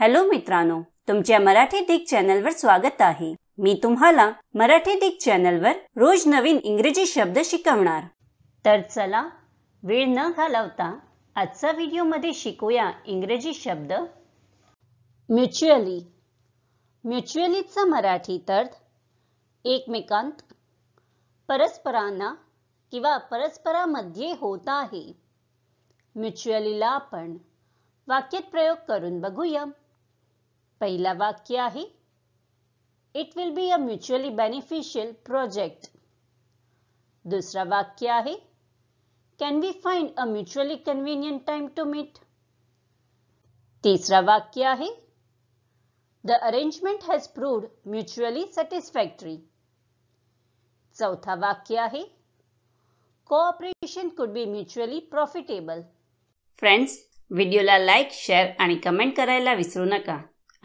hello मित्रांनो तुमच्या मराठी दिग चॅनलवर स्वागत आहे मी तुम्हाला मराठी दिग चॅनलवर रोज नवीन इंग्रजी शब्द शिकवणार तर चला वेळ न घालवता आजचा व्हिडिओमध्ये शिकूया इंग्रजी शब्द म्युच्युअली म्युच्युअलीचा मराठी अर्थ एकमेकांत परस्परांना किंवा परस्परामध्ये होत आहे म्युच्युअलीला आपण वाक्यात प्रयोग करून बघूया पहिला वाक्य आहे it will be a mutually beneficial project दुसरा वाक्य आहे can we find a mutually convenient time to meet तिसरा वाक्य आहे the arrangement has proved mutually satisfactory चौथा वाक्य आहे cooperation could be mutually profitable friends व्हिडिओला लाईक शेअर आणि कमेंट करायला विसरू नका